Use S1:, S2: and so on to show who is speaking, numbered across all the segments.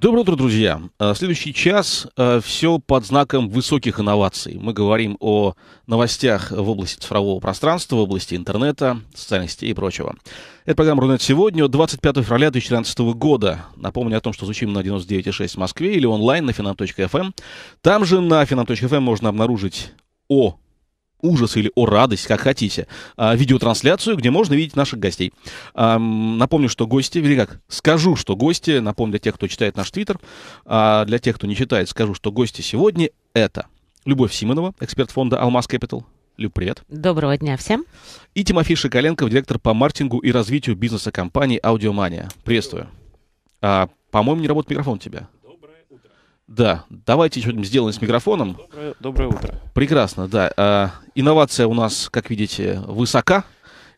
S1: Доброе утро, друзья. Э, следующий час э, все под знаком высоких инноваций. Мы говорим о новостях в области цифрового пространства, в области интернета, социальных сетей и прочего. Это программа «Рунет сегодня» 25 февраля 2013 года. Напомню о том, что звучим на 99.6 в Москве или онлайн на finam.fm. Эм. Там же на finam.fm эм можно обнаружить о ужас или о радость, как хотите, а, видеотрансляцию, где можно видеть наших гостей. А, напомню, что гости, или как, скажу, что гости, напомню для тех, кто читает наш твиттер, а, для тех, кто не читает, скажу, что гости сегодня это Любовь Симонова, эксперт фонда «Алмаз Capital. Люб, привет. Доброго дня всем. И Тимофей Шикаленков, директор по маркетингу и развитию бизнеса компании «Аудиомания». Приветствую. А, по-моему, не работает микрофон у тебя. Да, давайте что-нибудь сделаем с микрофоном.
S2: Доброе, доброе утро.
S1: Прекрасно, да. Э, инновация у нас, как видите, высока,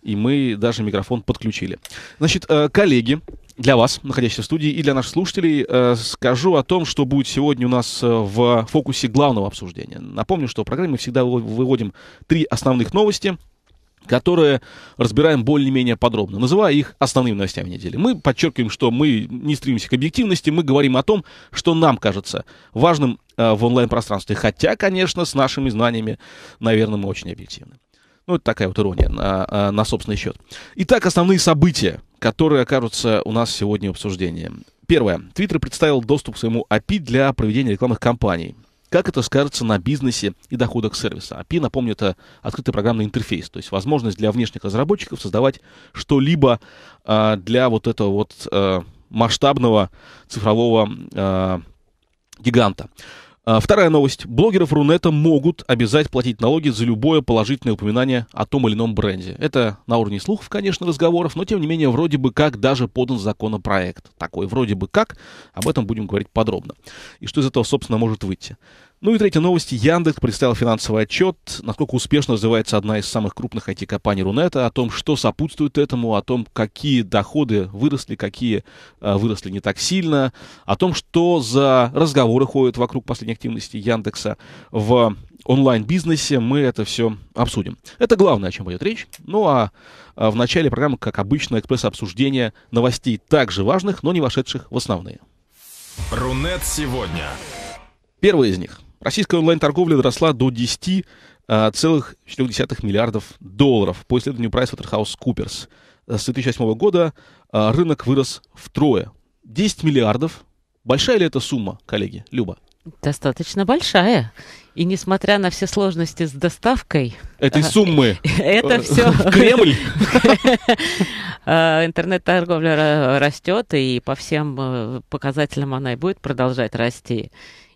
S1: и мы даже микрофон подключили. Значит, э, коллеги, для вас, находящихся в студии, и для наших слушателей э, скажу о том, что будет сегодня у нас э, в фокусе главного обсуждения. Напомню, что в программе мы всегда выводим три основных новости – которые разбираем более-менее подробно, называя их основными новостями недели. Мы подчеркиваем, что мы не стремимся к объективности, мы говорим о том, что нам кажется важным э, в онлайн-пространстве, хотя, конечно, с нашими знаниями, наверное, мы очень объективны. Ну, это такая вот ирония на, э, на собственный счет. Итак, основные события, которые окажутся у нас сегодня в обсуждении. Первое. Твиттер представил доступ к своему API для проведения рекламных кампаний. Как это скажется на бизнесе и доходах сервиса? API, а напомню, это открытый программный интерфейс, то есть возможность для внешних разработчиков создавать что-либо э, для вот этого вот э, масштабного цифрового э, гиганта. А, вторая новость. Блогеров Рунета могут обязать платить налоги за любое положительное упоминание о том или ином бренде. Это на уровне слухов, конечно, разговоров, но тем не менее вроде бы как даже подан законопроект. Такой вроде бы как. Об этом будем говорить подробно. И что из этого, собственно, может выйти. Ну и третья новость. Яндекс представил финансовый отчет, насколько успешно развивается одна из самых крупных IT-компаний Рунета, о том, что сопутствует этому, о том, какие доходы выросли, какие э, выросли не так сильно, о том, что за разговоры ходят вокруг последней активности Яндекса в онлайн-бизнесе. Мы это все обсудим. Это главное, о чем пойдет речь. Ну а, а в начале программы, как обычно, экспресс-обсуждение новостей также важных, но не вошедших в основные.
S3: Рунет сегодня.
S1: Первый из них – Российская онлайн-торговля доросла до 10 а, миллиардов долларов по исследованию PricewaterhouseCoopers. Э, с 2008 года а, рынок вырос втрое. 10 миллиардов.
S4: Большая ли эта сумма, коллеги? Люба. Достаточно большая. И несмотря на все сложности с доставкой... Этой э, суммы. Это э, все... Кремль. Интернет-торговля растет, и по всем показателям она и будет продолжать расти.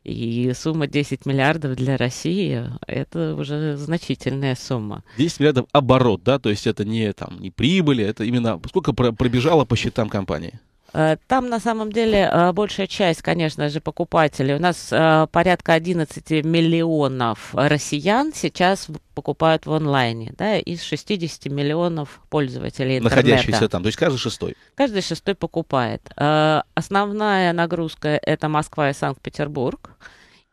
S4: И сумма 10 миллиардов для России – это уже значительная сумма.
S1: 10 миллиардов оборот, да? То есть это не, там, не прибыли, это именно сколько пробежало по счетам компании?
S4: Э, там на самом деле э, большая часть, конечно же, покупателей. У нас э, порядка 11 миллионов россиян сейчас покупают в онлайне, да, из 60 миллионов пользователей интернета. Находящихся там, то есть каждый шестой? Каждый шестой покупает. Основная нагрузка – это Москва и Санкт-Петербург.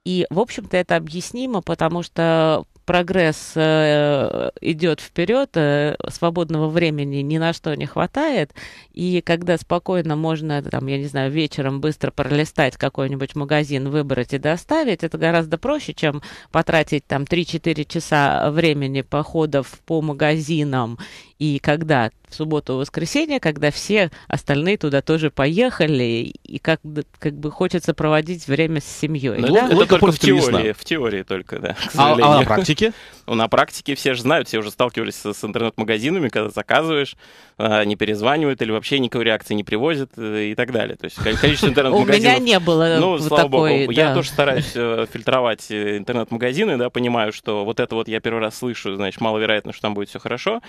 S4: И, в общем-то, это объяснимо, потому что прогресс э, идет вперед, э, свободного времени ни на что не хватает, и когда спокойно можно, там, я не знаю, вечером быстро пролистать какой-нибудь магазин, выбрать и доставить, это гораздо проще, чем потратить там 3-4 часа времени походов по магазинам и когда в субботу, воскресенье, когда все остальные туда тоже поехали, и как, как бы хочется проводить время с семьей. Но ну, да? Это Логика только в теории,
S2: в теории только, да. А, а на практике? Ну, на практике все же знают, все уже сталкивались с, интернет-магазинами, когда заказываешь, а, не перезванивают или вообще никакой реакции не привозят э, и так далее. То есть количество интернет-магазинов... У меня не было Ну, слава богу. Я тоже стараюсь э, фильтровать э, интернет-магазины, да, понимаю, что вот это вот я первый раз слышу, значит, маловероятно, что там будет все хорошо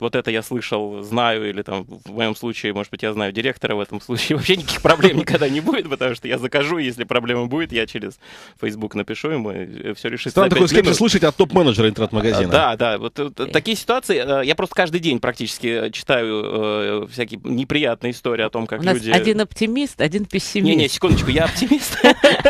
S2: вот, вот это я слышал, знаю, или там в моем случае, может быть, я знаю директора в этом случае, вообще никаких проблем никогда не будет, потому что я закажу, если проблема будет, я через Facebook напишу ему, и э, все решится. Там такой скепсис слушать
S1: от а топ-менеджера интернет-магазина. Да,
S2: да, вот э, такие ситуации, э, я просто каждый день практически читаю всякие неприятные истории о том, как люди... один
S4: оптимист, один пессимист. Не-не, секундочку, я
S2: оптимист,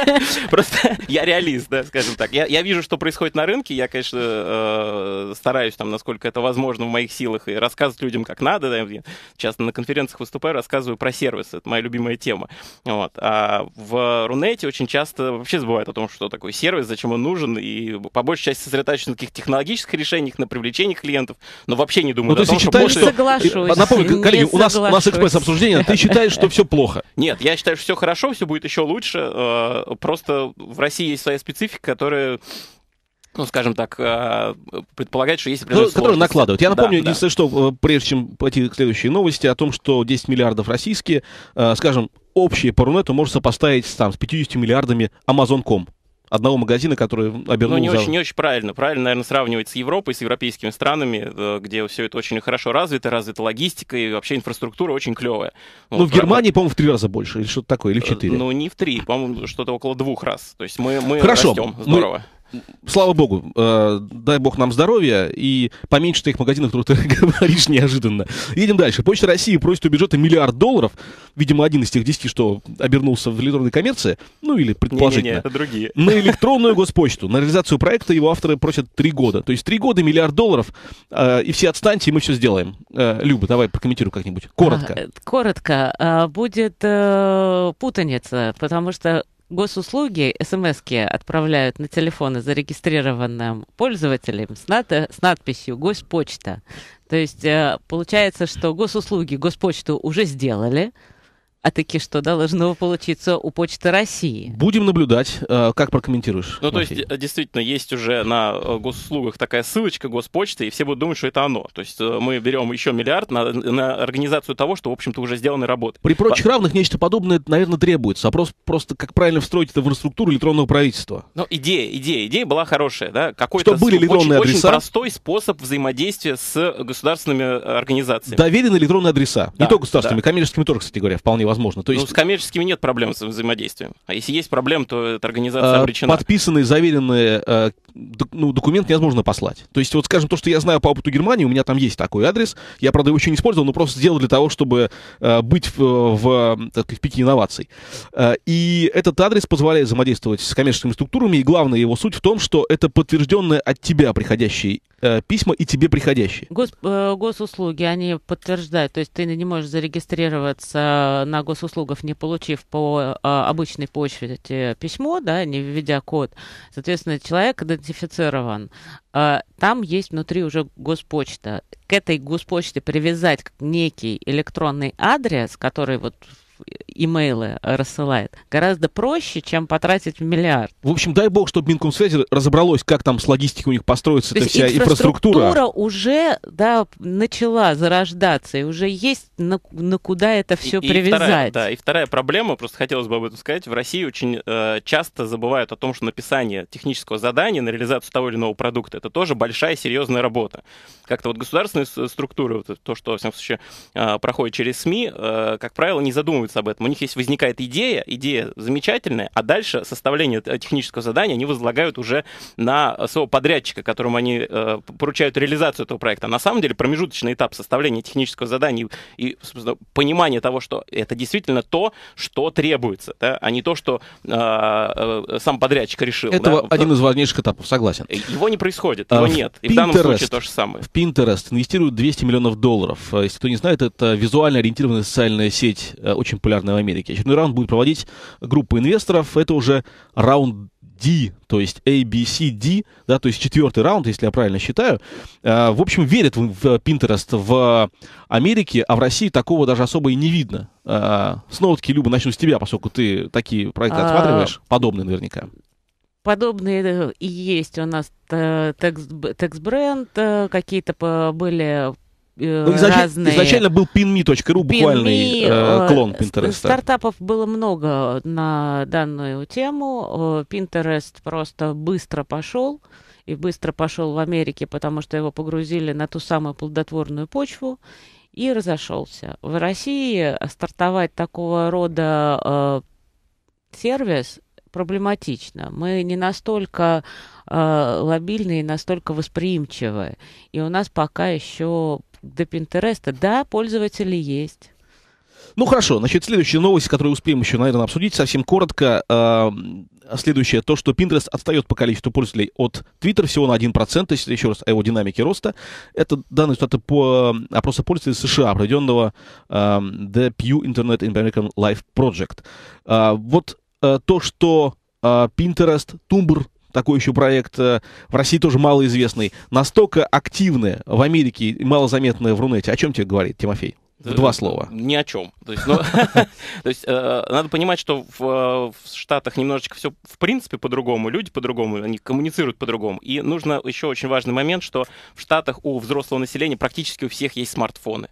S2: просто я реалист, да, скажем так. Я вижу, что происходит на рынке, я, конечно, стараюсь там, насколько это возможно в моих силах, правилах и рассказывать людям как надо. Да, я часто на конференциях выступаю, рассказываю про сервисы, это моя любимая тема. Вот. А в Рунете очень часто вообще забывают о том, что такое сервис, зачем он нужен, и по большей части сосредотачиваются на таких технологических решениях, на привлечении клиентов, но вообще не думают ну, о том, считаешь, что... Не соглашусь. Напомню, коллеги, у нас, у нас экспресс-обсуждение, ты считаешь, что все плохо? Нет, я считаю, что все хорошо, все будет еще лучше, э, просто в России есть своя специфика, которая ну, скажем так, э, предполагать, что есть определенные ну, Которые накладывают. Я напомню, да,
S1: да. что э, прежде чем пойти к следующей новости, о том, что 10 миллиардов российские, э, скажем, общие по Рунету можно сопоставить там, с 50 миллиардами Amazon.com одного магазина, который обернулся. Ну, не, очень, не
S2: очень правильно. Правильно, наверное, сравнивать с Европой, с европейскими странами, где все это очень хорошо развито, развита логистика и вообще инфраструктура очень клевая. Ну, вот, в Германии,
S1: правда... по-моему, в три раза больше или что-то такое, или в четыре. Ну,
S2: не в три, по-моему, что-то около двух раз. То есть мы, мы Хорошо, растем. Здорово. Мы
S1: Слава богу, э, дай бог нам здоровья и поменьше таких магазинов, которые ты говоришь неожиданно. Едем дальше. Почта России просит у бюджета миллиард долларов. Видимо, один из тех десяти, что обернулся в электронной коммерции, ну или предположительно. Не, не, не, это другие. На электронную госпочту. На реализацию проекта его авторы просят три года. То есть три года миллиард долларов, э, и все отстаньте, и мы все сделаем. Э, Люба, давай прокомментируй как-нибудь. Коротко. А, э,
S4: коротко. А, будет э, путаница, потому что госуслуги СМСки отправляют на телефоны зарегистрированным пользователям с, над, с надписью «Госпочта». То есть э, получается, что госуслуги, госпочту уже сделали – а таки что должно получиться у Почты России?
S1: Будем наблюдать. Э, как прокомментируешь? Ну, то есть,
S2: э, действительно, есть уже на э, госуслугах такая ссылочка Госпочты, и все будут думать, что это оно. То есть мы берем еще миллиард на, на организацию того, что, в общем-то, уже сделаны работы. При прочих
S1: равных нечто подобное, наверное, требуется. Вопрос просто, как правильно встроить это в инфраструктуру электронного правительства.
S2: Ну, идея, идея, идея была хорошая, да? Какой-то были электронные очень, адреса? Очень простой способ взаимодействия с государственными организациями. Доверенные
S1: электронные адреса. Да, не только государственными, да. коммерческими тоже, кстати говоря, вполне возможно возможно, То ну, есть... Ну, с
S2: коммерческими нет проблем с взаимодействием. А если есть проблем, то эта организация а, обречена.
S1: Подписанный, заверенный э, ну, документ невозможно послать. То есть, вот скажем, то, что я знаю по опыту Германии, у меня там есть такой адрес. Я, правда, его еще не использовал, но просто сделал для того, чтобы э, быть в, в, так, в пике инноваций. Э, и этот адрес позволяет взаимодействовать с коммерческими структурами, и главная его суть в том, что это подтвержденные от тебя приходящие письма и тебе приходящие.
S4: Гос, госуслуги, они подтверждают, то есть ты не можешь зарегистрироваться на госуслугов, не получив по а, обычной почте письмо, да, не введя код, соответственно, человек идентифицирован. А, там есть внутри уже госпочта. К этой госпочте привязать некий электронный адрес, который вот имейлы рассылает. Гораздо проще, чем потратить миллиард.
S1: В общем, дай бог, чтобы Минкомсвязи разобралось, как там с логистикой у них построится То эта вся инфраструктура. Инфраструктура
S4: уже да, начала зарождаться, и уже есть на, на куда это все и, привязать. И вторая,
S2: да, и вторая проблема, просто хотелось бы об этом сказать, в России очень э, часто забывают о том, что написание технического задания на реализацию того или иного продукта, это тоже большая серьезная работа. Как-то вот государственные структуры, вот то, что, в всяком случае, э, проходит через СМИ, э, как правило, не задумываются об этом у них есть, возникает идея, идея замечательная, а дальше составление э, технического задания они возлагают уже на своего подрядчика, которому они э, поручают реализацию этого проекта. А на самом деле промежуточный этап составления технического задания и, понимание того, что это действительно то, что требуется, да, а не то, что э, э, сам подрядчик решил. Это да? один из
S1: важнейших этапов, согласен. Э,
S2: его не
S4: происходит, а его а, нет. И Pinterest, в данном случае то же самое.
S1: В Pinterest инвестируют 200 миллионов долларов. Э, если кто не знает, это визуально ориентированная социальная сеть, очень популярная в Америке. Очередной раунд будет проводить группа инвесторов. Это уже раунд D, то есть A, B, C, D, да, то есть четвертый раунд, если я правильно считаю. А, в общем, верят в, в Pinterest в Америке, а в России такого даже особо и не видно. снова-таки, Люба, начну с тебя, поскольку ты такие проекты а... подобные наверняка.
S4: Подобные э, и есть у нас э, текст-бренд, э, какие-то были Э, ну, изначально, разные... Изначально был
S1: pinme.ru, буквальный э, э клон Pinterest.
S4: Стартапов было много на данную тему. Э, Pinterest просто быстро пошел. И быстро пошел в Америке, потому что его погрузили на ту самую плодотворную почву и разошелся. В России стартовать такого рода э, сервис проблематично. Мы не настолько э, лобильны настолько восприимчивые И у нас пока еще до Пинтереста. Да, пользователи есть.
S1: Ну хорошо, значит, следующая новость, которую успеем еще, наверное, обсудить совсем коротко. Э, следующее, то, что Pinterest отстает по количеству пользователей от Twitter всего на 1%, если еще раз о его динамике роста. Это данные результаты по э, опросу пользователей США, проведенного э, The Pew Internet American Life Project. Э, вот э, то, что э, Pinterest, Tumblr, такой еще проект, э, в России тоже малоизвестный, настолько активное в Америке и малозаметное в Рунете. О чем тебе говорит, Тимофей?
S2: В два слова. Ни о чем. То есть, ну, то есть э, надо понимать, что в, в Штатах немножечко все в принципе по-другому, люди по-другому, они коммуницируют по-другому. И нужно еще очень важный момент, что в Штатах у взрослого населения практически у всех есть смартфоны.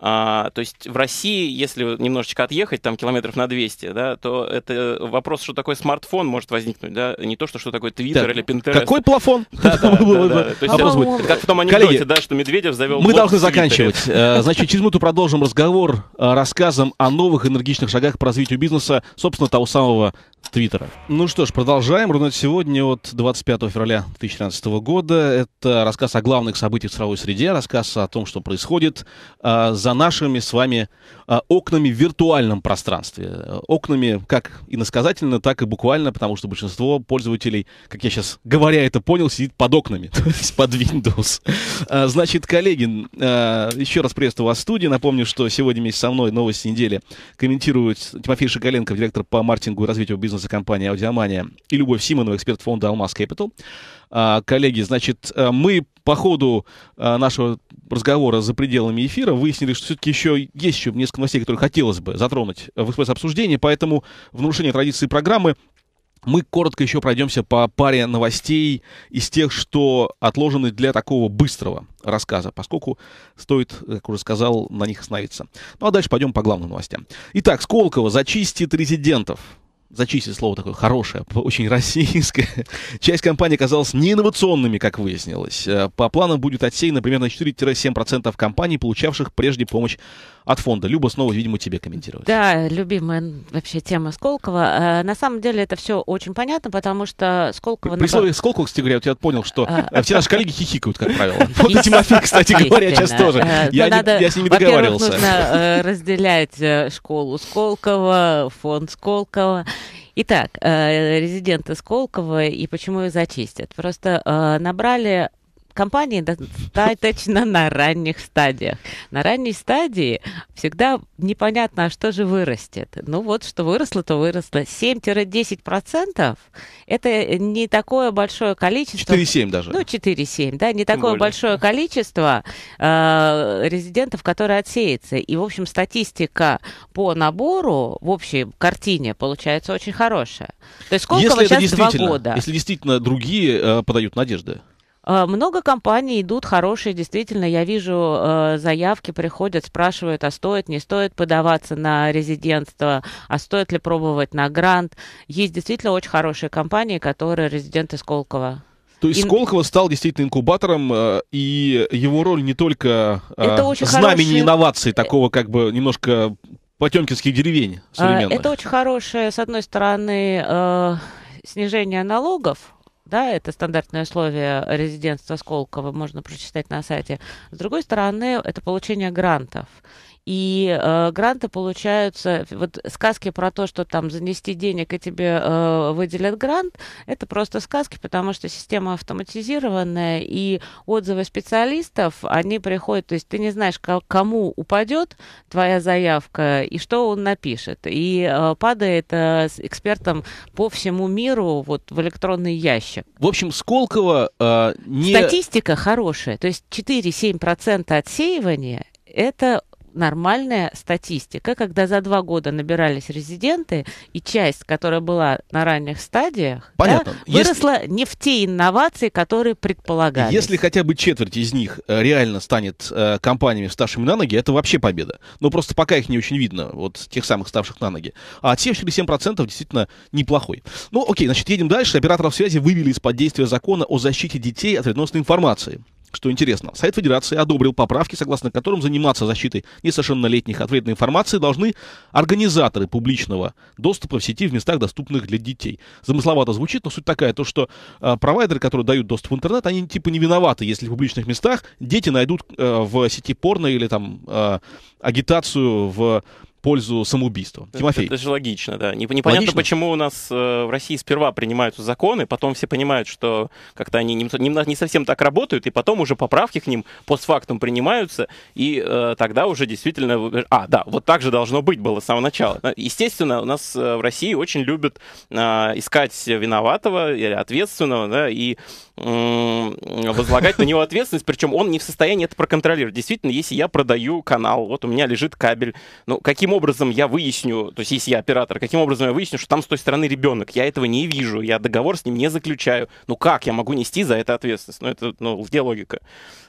S2: А, то есть в России, если немножечко отъехать, там километров на 200, да, то это вопрос, что такое смартфон может возникнуть, да, не то, что, что такое Твиттер или Пинтерест. Какой
S1: плафон? А, как в том анекдоте, да,
S2: что Медведев завел Мы должны заканчивать. Э,
S1: значит, через минуту продолжим разговор э, рассказом о новых энергичных шагах по развитию бизнеса, собственно, того самого Твиттера. Ну что ж, продолжаем. Рунет сегодня от 25 февраля 2013 года. Это рассказ о главных событиях в цифровой среде, рассказ о том, что происходит э, за нашими с вами э, окнами в виртуальном пространстве. Окнами как иносказательно, так и буквально, потому что большинство пользователей, как я сейчас говоря это понял, сидит под окнами, то есть под Windows. А, значит, коллеги, еще раз приветствую вас в студии. Напомню, что сегодня вместе со мной новости недели комментирует Тимофей Шоколенков, директор по маркетингу и развитию бизнеса бизнеса компании «Аудиомания» и Любовь Симонова, эксперт фонда «Алмаз Capital. А, коллеги, значит, а, мы по ходу а, нашего разговора за пределами эфира выяснили, что все-таки еще есть еще несколько новостей, которые хотелось бы затронуть в экспресс-обсуждении, поэтому в нарушение традиции программы мы коротко еще пройдемся по паре новостей из тех, что отложены для такого быстрого рассказа, поскольку стоит, как уже сказал, на них остановиться. Ну а дальше пойдем по главным новостям. Итак, Сколково зачистит резидентов зачистить слово такое хорошее, очень российское, часть компаний оказалась неинновационными, как выяснилось. Э, по планам будет отсеяно примерно 4-7% компаний, получавших прежде помощь от фонда. Люба, снова, видимо, тебе комментировать.
S4: Да, любимая вообще тема Сколково. Э, на самом деле это все очень понятно, потому что Сколково... При, при слове
S1: Сколково, кстати говоря, я понял, что э, э, все наши коллеги хихикают, как правило. Вот и Тимофей, кстати говоря, сейчас тоже. Я, ну, надо, с ними договаривался. нужно
S4: разделять школу Сколково, фонд Сколково. Итак, резиденты Сколково и почему ее зачистят? Просто набрали компании достаточно на ранних стадиях. На ранней стадии всегда непонятно, а что же вырастет. Ну вот, что выросло, то выросло. 7-10% это не такое большое количество. 4,7 даже. Ну, 4,7, да, не такое более. большое количество э, резидентов, которые отсеются. И, в общем, статистика по набору в общей картине получается очень хорошая. То есть сколько если сейчас два года? Если
S1: действительно другие э, подают надежды.
S4: Э, много компаний идут хорошие, действительно, я вижу э, заявки, приходят, спрашивают, а стоит, не стоит подаваться на резидентство, а стоит ли пробовать на грант. Есть действительно очень хорошие компании, которые резиденты Сколково.
S1: То есть Сколково стал действительно инкубатором, э, и его роль не только это очень знамени хороший... инноваций, такого как бы немножко потемкинских деревень современных. Это очень
S4: хорошее, с одной стороны, снижение налогов, да, это стандартное условие резидентства Сколково, можно прочитать на сайте. С другой стороны, это получение грантов. И э, гранты получаются, вот сказки про то, что там занести денег и тебе э, выделят грант, это просто сказки, потому что система автоматизированная, и отзывы специалистов, они приходят, то есть ты не знаешь, кому упадет твоя заявка и что он напишет. И э, падает э, с экспертом по всему миру вот в электронный ящик. В общем, Сколково э, не... Статистика хорошая, то есть 4-7% отсеивания это нормальная статистика, когда за два года набирались резиденты, и часть, которая была на ранних стадиях, Понятно. Да, выросла Если... не в те инновации, которые предполагались. Если
S1: хотя бы четверть из них э, реально станет э, компаниями, ставшими на ноги, это вообще победа. Но ну, просто пока их не очень видно, вот тех самых ставших на ноги. А отсев 47% действительно неплохой. Ну, окей, значит, едем дальше. Операторов связи вывели из-под действия закона о защите детей от вредоносной информации. Что интересно, Совет Федерации одобрил поправки, согласно которым заниматься защитой несовершеннолетних от вредной информации должны организаторы публичного доступа в сети в местах, доступных для детей. Замысловато звучит, но суть такая, то что э, провайдеры, которые дают доступ в интернет, они типа не виноваты, если в публичных местах дети найдут э, в сети порно или там э, агитацию в пользу самоубийства. Тимофей. Это,
S2: это же логично, да. Непонятно, логично? почему у нас э, в России сперва принимаются законы, потом все понимают, что как-то они не, не, не совсем так работают, и потом уже поправки к ним постфактум принимаются, и э, тогда уже действительно... Э, а, да, вот так же должно быть было с самого начала. Естественно, у нас э, в России очень любят э, искать виноватого или ответственного, да, и возлагать на него ответственность, причем он не в состоянии это проконтролировать. Действительно, если я продаю канал, вот у меня лежит кабель, ну, каким каким образом я выясню, то есть если я оператор, каким образом я выясню, что там с той стороны ребенок? Я этого не вижу, я договор с ним не заключаю. Ну как я могу нести за это ответственность? Ну это, ну, где логика?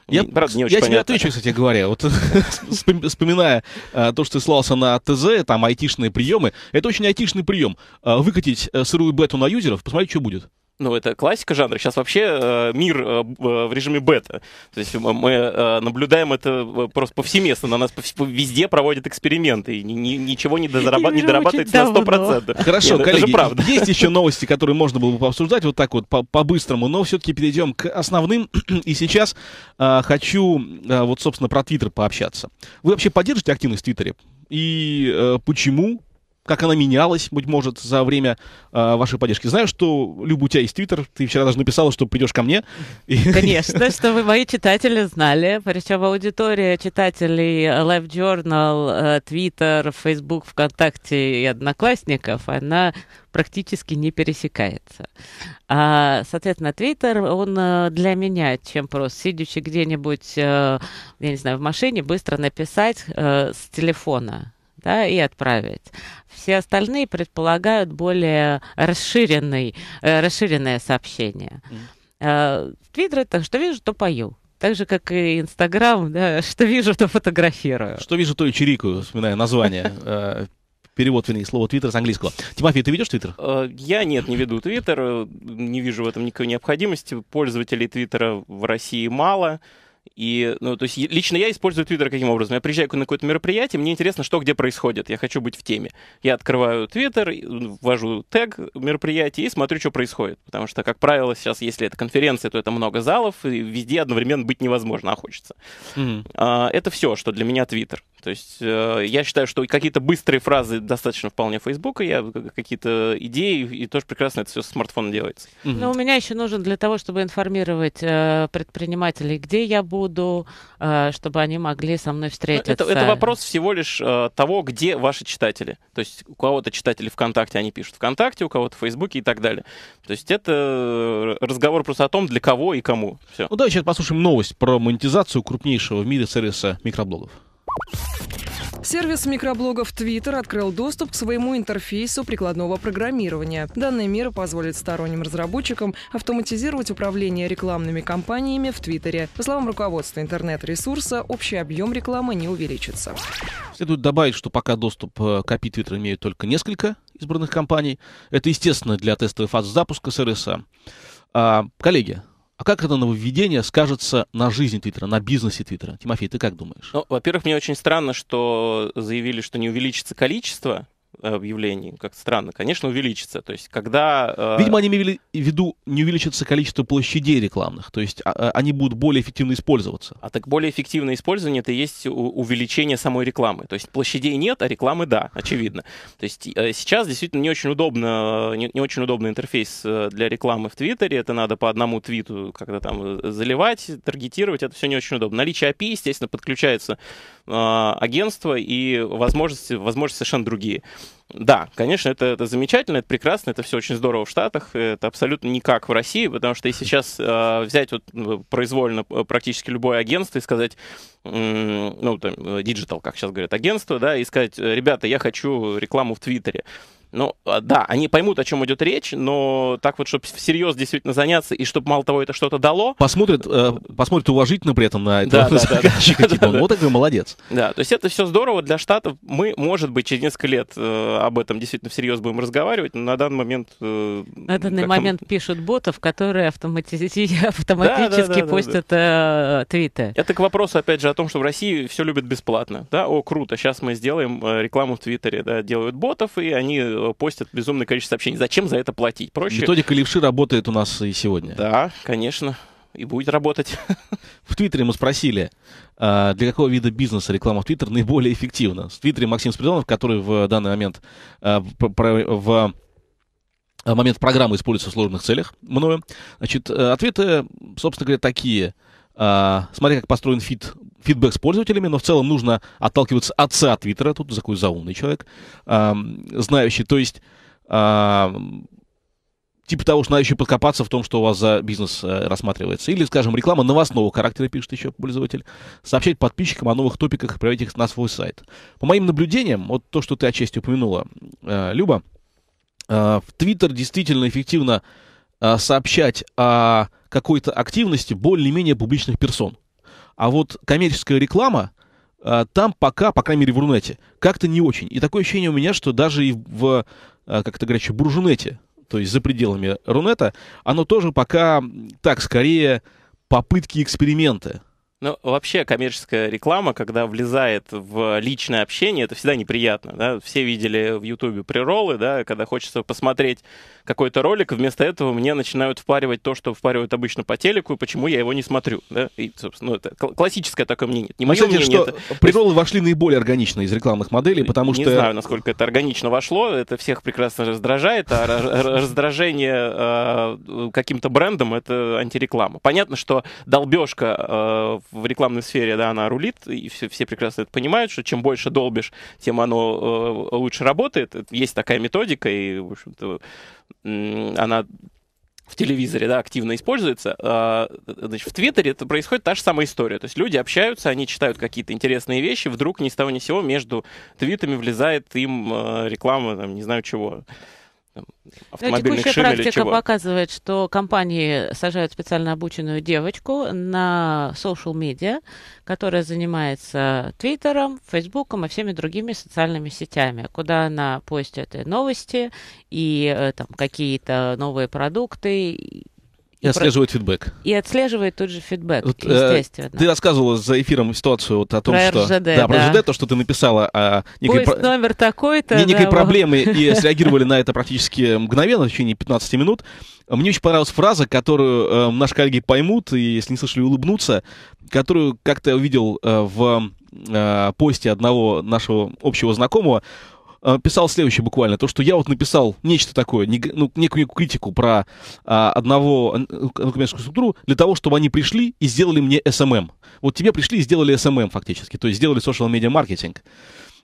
S2: Я, Правда, не очень я тебе отвечу, кстати
S1: говоря. Вот вспоминая э, то, что ты слался на ТЗ, там айтишные приемы, это очень айтишный прием. Э, выкатить э, сырую бету на юзеров, посмотреть, что будет
S2: ну, это классика жанра, сейчас вообще э, мир э, э в режиме бета. То есть мы э, наблюдаем это э, просто повсеместно, на нас везде проводят эксперименты, и ни, ни, ничего не, дозарабат... не дорабатывается на 100%. Хорошо, Нет, коллеги, правда. есть еще
S1: новости, которые можно было бы обсуждать вот так вот по-быстрому, но все-таки перейдем к основным, и сейчас э, хочу э, вот, собственно, про Твиттер пообщаться. Вы вообще поддержите активность в Твиттере? И э, почему как она менялась, быть может, за время
S4: э, вашей поддержки. Знаю, что, Люба, у тебя есть твиттер, ты вчера даже написала, что придешь ко мне. Конечно, чтобы мои читатели знали, причем аудитория читателей Live Journal, э, Twitter, Facebook, ВКонтакте и Одноклассников, она практически не пересекается. А, соответственно, Твиттер, он э, для меня чем просто сидячи где-нибудь, э, я не знаю, в машине, быстро написать с телефона да, и отправить. Все остальные предполагают более расширенный, э, расширенное сообщение. Mm. Э, Твиттер это что вижу, то пою. Так же, как и Инстаграм, да, что вижу, то фотографирую. Что вижу, то
S1: и чирикаю, вспоминаю название э, перевод, вернее, слова Твиттер с английского. Тимофей, ты ведешь Твиттер?
S2: Э, я нет, не веду Твиттер, не вижу в этом никакой необходимости. Пользователей Твиттера в России мало. И, ну, то есть лично я использую Твиттер каким образом? Я приезжаю на какое-то мероприятие, мне интересно, что где происходит. Я хочу быть в теме. Я открываю Твиттер, ну, ввожу тег мероприятия и смотрю, что происходит. Потому что, как правило, сейчас, если это конференция, то это много залов, и везде одновременно быть невозможно, а хочется. Mm-hmm. А, это все, что для меня Твиттер. То есть э, я считаю, что какие-то быстрые фразы достаточно вполне Фейсбука, я какие-то идеи, и тоже прекрасно это все с смартфона делается.
S4: Но mm-hmm. у меня еще нужен для того, чтобы информировать э, предпринимателей, где я буду, э, чтобы они могли со мной ну, встретиться. Это, это вопрос
S2: всего лишь э, того, где ваши читатели. То есть у кого-то читатели ВКонтакте, они пишут ВКонтакте, у кого-то в Фейсбуке и так далее. То есть это э, разговор просто о том, для кого и кому. Все. Ну давайте
S1: послушаем новость про монетизацию крупнейшего в мире сервиса микроблогов.
S3: Сервис микроблогов Twitter открыл доступ к своему интерфейсу прикладного программирования. Данная мера позволит сторонним разработчикам автоматизировать управление рекламными кампаниями в Твиттере. По словам руководства интернет-ресурса, общий объем рекламы не увеличится.
S1: Следует добавить, что пока доступ э, к API Twitter имеют только несколько избранных компаний. Это естественно для тестовой фазы запуска сервиса. А, коллеги, а как это нововведение скажется на жизни Твиттера, на бизнесе Твиттера? Тимофей, ты как думаешь?
S2: Ну, во-первых, мне очень странно, что заявили, что не увеличится количество Э, объявлений, как странно, конечно, увеличится. То есть, когда... Э, Видимо,
S1: они имели в виду, не увеличится количество площадей рекламных, то есть а, а, они будут более эффективно использоваться.
S2: А так более эффективное использование — это и есть увеличение самой рекламы. То есть площадей нет, а рекламы — да, очевидно. То есть э, сейчас действительно не очень удобно, не, не очень удобный интерфейс для рекламы в Твиттере. Это надо по одному твиту когда там заливать, таргетировать. Это все не очень удобно. Наличие API, естественно, подключается агентство, и возможности, возможности совершенно другие. Да, конечно, это, это замечательно, это прекрасно, это все очень здорово в Штатах, это абсолютно никак в России, потому что если сейчас э, взять вот э, произвольно э, практически любое агентство и сказать, э, ну, там, digital, э, как сейчас говорят, агентство, да, и сказать, ребята, я хочу рекламу в Твиттере, ну, а, да, они поймут, о чем идет речь, но так вот, чтобы всерьез действительно заняться, и чтобы, мало того, это что-то дало...
S1: Посмотрят, э, посмотрят уважительно при этом на этого да, заказчика, да, да, типа, да, вот такой молодец.
S2: Да, то есть это все здорово для Штатов. Мы, может быть, через несколько лет э, об этом действительно всерьез будем разговаривать, но на данный момент... Э, на данный момент
S4: пишут ботов, которые автоматически, автоматически да, да, да, постят да, э, твиты.
S2: Это к вопросу, опять же, о том, что в России все любят бесплатно. Да, о, круто, сейчас мы сделаем рекламу в Твиттере, да, делают ботов, и они Э, постят безумное количество сообщений. Зачем за это платить? Проще... Методика
S1: левши работает у нас и сегодня. Да, конечно. И будет работать. В Твиттере мы спросили, а, для какого вида бизнеса реклама в Твиттер наиболее эффективна. В Твиттере Максим Спиридонов, который в данный момент а, в а, момент программы используется в сложных целях мною. Значит, э, ответы, собственно говоря, такие. Смотри, как построен фит фидбэк с пользователями, но в целом нужно отталкиваться отца Твиттера, тут такой заумный человек, э, знающий, то есть э, типа того, что надо еще подкопаться в том, что у вас за бизнес э, рассматривается. Или, скажем, реклама новостного характера, пишет еще пользователь, сообщать подписчикам о новых топиках проверить их на свой сайт. По моим наблюдениям, вот то, что ты отчасти упомянула, э, Люба, э, в Твиттер действительно эффективно э, сообщать о какой-то активности более-менее публичных персон. А вот коммерческая реклама, а, там пока, по крайней мере, в Рунете, как-то не очень. И такое ощущение у меня, что даже и в, а, как это говорят, Буржунете, то есть за пределами Рунета, оно тоже пока так, скорее попытки эксперимента.
S2: Ну, вообще коммерческая реклама, когда влезает в личное общение, это всегда неприятно. Да? Все видели в Ютубе приролы, да, когда хочется посмотреть какой-то ролик, вместо этого мне начинают впаривать то, что впаривают обычно по телеку, и почему я его не смотрю. Да? И, собственно, ну, это классическое такое мнение. Не ну, мое Кстати, мнение, что это...
S1: приролы вошли наиболее органично из рекламных моделей, потому не что... Не знаю,
S2: насколько это органично вошло, это всех прекрасно раздражает, а раздражение а, каким-то брендом — это антиреклама. Понятно, что долбежка а, в рекламной сфере, да, она рулит, и все, все прекрасно это понимают, что чем больше долбишь, тем оно э, лучше работает. Есть такая методика, и, в общем-то, она в телевизоре, да, активно используется. А, значит, в Твиттере это происходит та же самая история. То есть люди общаются, они читают какие-то интересные вещи, вдруг ни с того ни с сего между твитами влезает им э, реклама, там, не знаю чего там, ну,
S4: автомобильных Но шин практика или чего. показывает, что компании сажают специально обученную девочку на social медиа, которая занимается Твиттером, Фейсбуком и всеми другими социальными сетями, куда она постит новости, и э, там какие-то новые продукты, и, и отслеживает про... фидбэк. И отслеживает тот же фидбэк, вот, э, естественно. Э, ты
S1: рассказывала за эфиром ситуацию вот о том, про что... РЖД, да, да, про РЖД, то, что ты написала о а, некой... Поезд про...
S4: номер такой-то. Не, некой да, проблемы, вот. и среагировали
S1: на это практически мгновенно, в течение 15 минут. Мне очень понравилась фраза, которую э, наши коллеги поймут, и если не слышали, улыбнутся, которую как-то увидел э, в э, посте одного нашего общего знакомого. Э, писал следующее буквально, то, что я вот написал нечто такое, ну, некую критику про а, одного коммерческую структуру для того, чтобы они пришли и сделали мне SMM. Вот тебе пришли и сделали SMM фактически, то есть сделали social media маркетинг.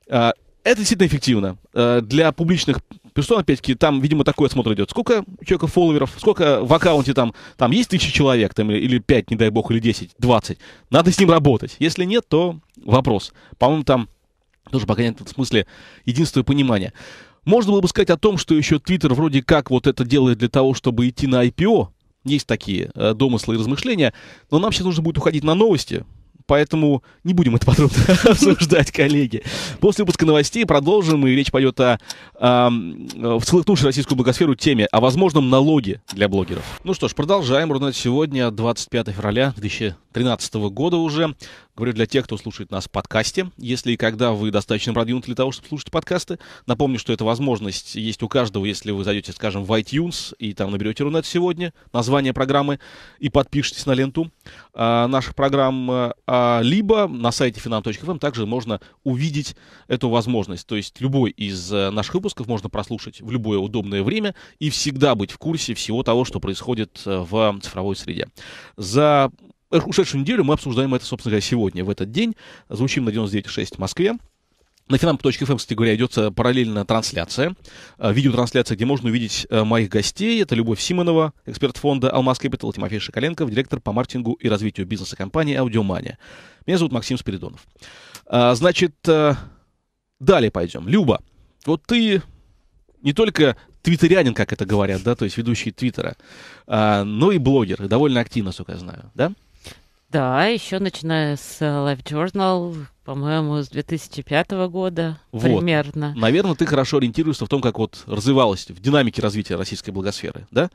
S1: Это действительно эффективно. А, для публичных персон, опять-таки, там, видимо, такой осмотр идет. Сколько человека фолловеров, сколько в аккаунте там, там есть тысяча человек, там, или, пять, не дай бог, или десять, двадцать. Надо с ним работать. Если нет, то вопрос. По-моему, там тоже пока нет в смысле единства и понимания. Можно было бы сказать о том, что еще Твиттер вроде как вот это делает для того, чтобы идти на IPO. Есть такие э, домыслы и размышления. Но нам сейчас нужно будет уходить на новости. Поэтому не будем это подробно обсуждать, коллеги. После выпуска новостей продолжим, и речь пойдет о, о, о э, всколыхнувшей российскую благосферу теме о возможном налоге для блогеров. Ну что ж, продолжаем. Рунет сегодня, 25 февраля 2013 года уже. Говорю для тех, кто слушает нас в подкасте. Если и когда вы достаточно продвинуты для того, чтобы слушать подкасты, напомню, что эта возможность есть у каждого, если вы зайдете, скажем, в iTunes и там наберете Рунет сегодня, название программы и подпишитесь на ленту а, наших программ. А, либо на сайте finan.fm эм также можно увидеть эту возможность. То есть любой из э, наших выпусков можно прослушать в любое удобное время и всегда быть в курсе всего того, что происходит э, в цифровой среде. За ушедшую неделю мы обсуждаем это, собственно говоря, сегодня, в этот день. Звучим на 99.6 в Москве. На финам.фм, эм, кстати говоря, идется параллельная трансляция, а, видеотрансляция, где можно увидеть э, моих гостей. Это Любовь Симонова, эксперт фонда «Алмаз Капитал», Тимофей Шоколенков, директор по маркетингу и развитию бизнеса компании «Аудиомания». Меня зовут Максим Спиридонов. А, значит, э, далее пойдем. Люба, вот ты не только твиттерянин, как это говорят, да, то есть ведущий твиттера, а, но и блогер, довольно активно, сколько я знаю,
S4: да? — да, еще начиная с э, Life Journal, по-моему, с 2005 года вот. примерно.
S1: Наверное, ты хорошо ориентируешься в том, как вот развивалась в динамике развития российской блогосферы, да?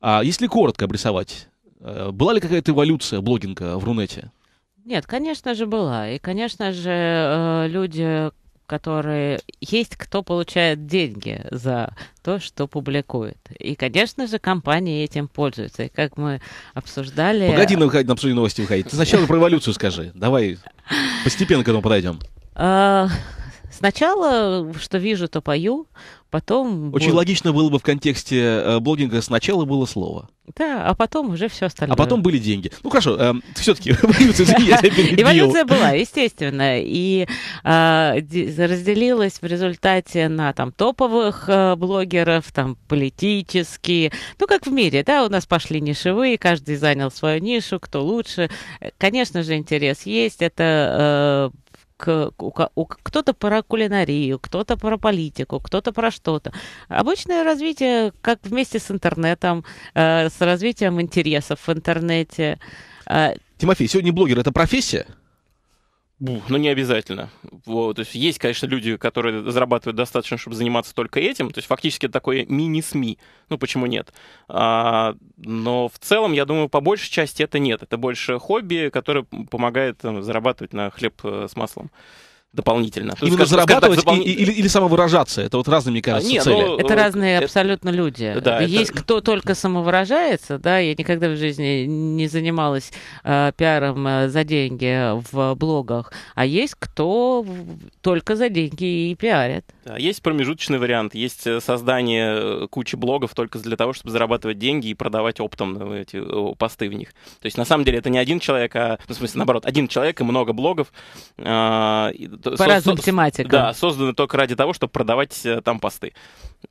S1: А если коротко обрисовать, э, была ли какая-то эволюция блогинга в Рунете?
S4: Нет, конечно же, была. И, конечно же, э, люди, которые есть, кто получает деньги за то, что публикует. И, конечно же, компании этим пользуются. И как мы обсуждали... Погоди, на выходить,
S1: на обсуждение новости выходить. Ты сначала про эволюцию скажи. Давай постепенно к этому подойдем.
S4: А, Сначала, что вижу, то пою, потом... Очень бл...
S1: логично было бы в контексте э, блогинга сначала было слово.
S4: Да, а потом уже все остальное. А потом
S1: были деньги. Ну хорошо, э,
S4: все-таки эволюция, извини, я Эволюция была, естественно, и э, разделилась в результате на там топовых э, блогеров, там политические, ну как в мире, да, у нас пошли нишевые, каждый занял свою нишу, кто лучше. Э, конечно же, интерес есть, это э, к, у, у, кто-то про кулинарию, кто-то про политику, кто-то про что-то. Обычное развитие, как вместе с интернетом, э, с развитием интересов в интернете. Э,
S1: Тимофей, сегодня блогер это профессия?
S2: Ну, не обязательно. Вот. То есть есть, конечно, люди, которые зарабатывают достаточно, чтобы заниматься только этим. То есть фактически это такое мини-СМИ. Ну, почему нет? А, но в целом, я думаю, по большей части это нет. Это больше хобби, которое помогает там, зарабатывать на хлеб э, с маслом дополнительно. То Именно
S1: есть, зарабатывать так, допол... и, или, или самовыражаться. Это вот разные, мне кажется, а, нет, цели. Ну, это разные
S4: это... абсолютно люди. Да, Есть это... кто только самовыражается, да, я никогда в жизни не занималась э, пиаром э, за деньги в блогах, а есть кто только за деньги и пиарит.
S2: Есть промежуточный вариант, есть э, создание э, кучи блогов только для того, чтобы зарабатывать деньги и продавать оптом эти посты в них. То есть на самом деле это не один человек, а, ну, в смысле наоборот, один человек и много блогов, э, по разным тематикам. Да, созданы только ради того, чтобы продавать э, там посты.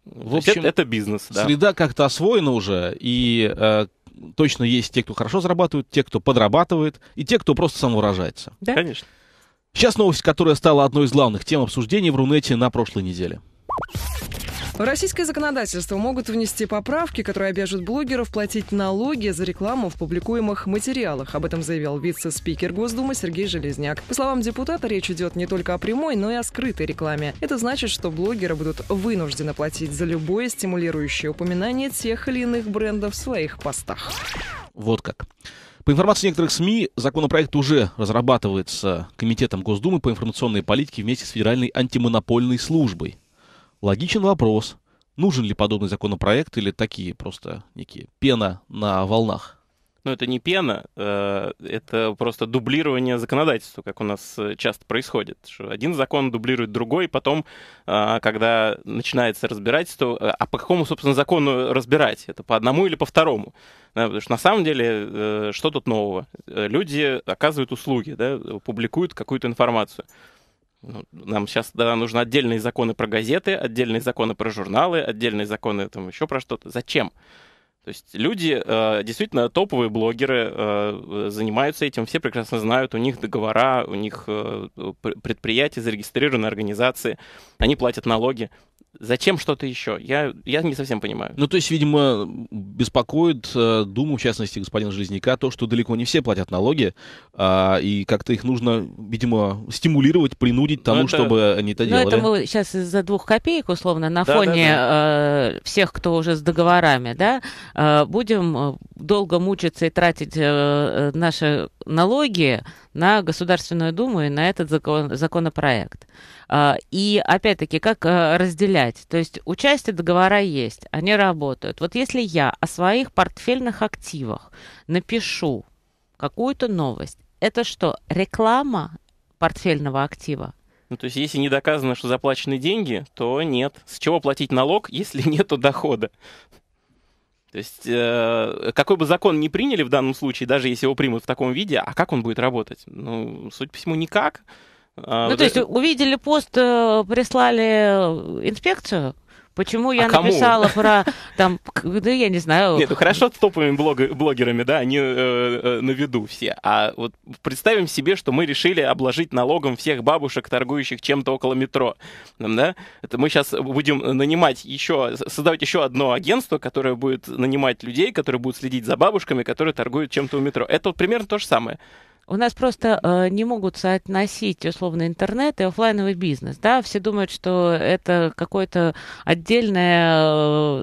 S2: В общем, это, это бизнес. Да.
S1: Среда как-то освоена уже, и э, точно есть те, кто хорошо зарабатывает, те, кто подрабатывает, и те, кто просто самовыражается. Да, конечно. Сейчас новость, которая стала одной из главных тем обсуждений в Рунете на прошлой неделе.
S3: В российское законодательство могут внести поправки, которые обяжут блогеров платить налоги за рекламу в публикуемых материалах. Об этом заявил вице-спикер Госдумы Сергей Железняк. По словам депутата, речь идет не только о прямой, но и о скрытой рекламе. Это значит, что блогеры будут вынуждены платить за любое стимулирующее упоминание тех или иных брендов в своих постах.
S1: Вот как. По информации некоторых СМИ, законопроект уже разрабатывается Комитетом Госдумы по информационной политике вместе с Федеральной антимонопольной службой. Логичен вопрос, нужен ли подобный законопроект или такие просто некие пена на волнах?
S2: Ну, это не пена, э, это просто дублирование законодательства, как у нас э, часто происходит. Что один закон дублирует другой, потом, э, когда начинается разбирательство, а по какому, собственно, закону разбирать? Это по одному или по второму? Потому что на самом деле, что тут нового? Люди оказывают услуги, да, публикуют какую-то информацию. Ну, нам сейчас да, нужны отдельные законы про газеты, отдельные законы про журналы, отдельные законы там еще про что-то. Зачем? То есть люди, э, действительно, топовые блогеры э, занимаются этим, все прекрасно знают, у них договора, у них э, предприятия, зарегистрированные организации, они платят налоги. Зачем что-то еще? Я, я не совсем понимаю. Ну, то
S1: есть, видимо, беспокоит э, Думу, в частности, господина Железняка, то, что далеко не все платят налоги, э, и как-то их нужно, видимо, стимулировать, принудить тому, ну, это... чтобы они это делали. Ну, это мы
S4: сейчас за двух копеек, условно, на да, фоне да, да. Э, всех, кто уже с договорами, да, э, будем долго мучиться и тратить э, наши налоги, на Государственную Думу и на этот закон, законопроект. А, и опять-таки, как э, разделять? То есть участие договора есть, они работают. Вот если я о своих портфельных активах напишу какую-то новость, это что, реклама портфельного актива?
S2: Ну, то есть, если не доказано, что заплачены деньги, то нет. С чего платить налог, если нету дохода? То есть э, какой бы закон ни приняли в данном случае, даже если его примут в таком виде, а как он будет работать? Ну,
S4: суть по всему, никак. А ну, вот то это... есть увидели пост, э, прислали э, инспекцию, Почему я а написала кому? про там, да я не знаю. Нет, ну
S2: хорошо с топовыми блог, блогерами, да, они э, э, на виду все. А вот представим себе, что мы решили обложить налогом всех бабушек, торгующих чем-то около метро, да? Это мы сейчас будем нанимать еще, создавать еще одно агентство, которое будет нанимать людей, которые будут следить за бабушками, которые торгуют чем-то у метро. Это вот примерно то же самое
S4: у нас просто э, не могут соотносить условно интернет и офлайновый бизнес. Да? Все думают, что это какое-то отдельное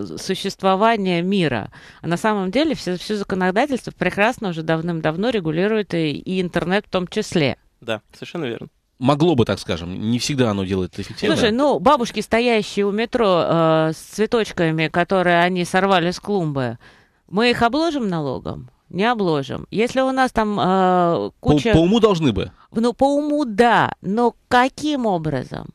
S4: э, существование мира. А на самом деле все, все законодательство прекрасно уже давным-давно регулирует и, и интернет в том числе.
S1: Да, совершенно верно могло бы, так скажем, не всегда оно делает эффективно. Слушай,
S4: ну, бабушки, стоящие у метро э, с цветочками, которые они сорвали с клумбы, мы их обложим налогом? не обложим. Если у нас там э, куча... По, по уму должны бы. Ну, по уму да, но каким образом?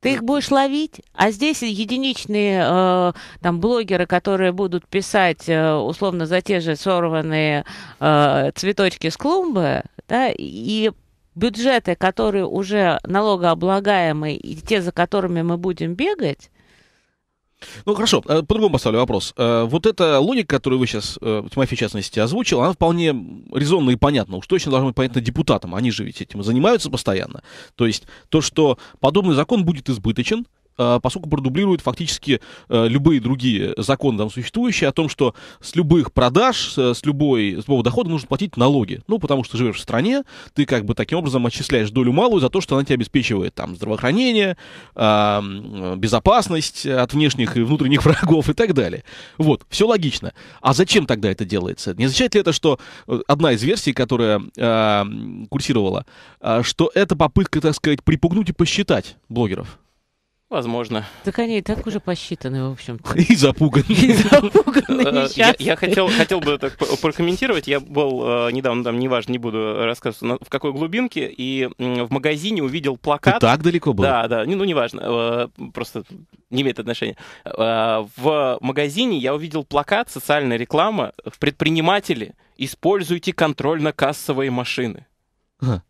S4: Ты их будешь ловить, а здесь единичные э, там блогеры, которые будут писать э, условно за те же сорванные э, цветочки с клумбы, да, и бюджеты, которые уже налогооблагаемые, и те, за которыми мы будем бегать,
S1: ну хорошо, э, по-другому поставлю вопрос. Э, вот эта логика, которую вы сейчас, Тимофей, э, в частности, озвучил, она вполне резонна и понятна. Уж точно должна быть понятна депутатам. Они же ведь этим занимаются постоянно. То есть то, что подобный закон будет избыточен, Э, поскольку продублирует фактически э, любые другие законы там существующие о том, что с любых продаж, э, с, любой, с любого дохода нужно платить налоги. Ну, потому что живешь в стране, ты как бы таким образом отчисляешь долю малую за то, что она тебе обеспечивает там здравоохранение, а, безопасность от внешних и внутренних врагов и так далее. Вот, все логично. А зачем тогда это делается? Не означает ли это, что одна из версий, которая курсировала, что это попытка, так сказать, припугнуть и посчитать блогеров?
S2: Возможно.
S4: Так они и так уже посчитаны, в общем-то. И запуганы. И запуганы, э, я, я хотел,
S2: хотел бы так прокомментировать. Я был э, недавно там, неважно, не буду рассказывать, в какой глубинке, и в магазине увидел плакат. Ты так далеко был? Да, да, ну, неважно, э, просто не имеет отношения. В магазине я увидел плакат, социальная реклама, предприниматели, используйте контрольно-кассовые машины. Ага.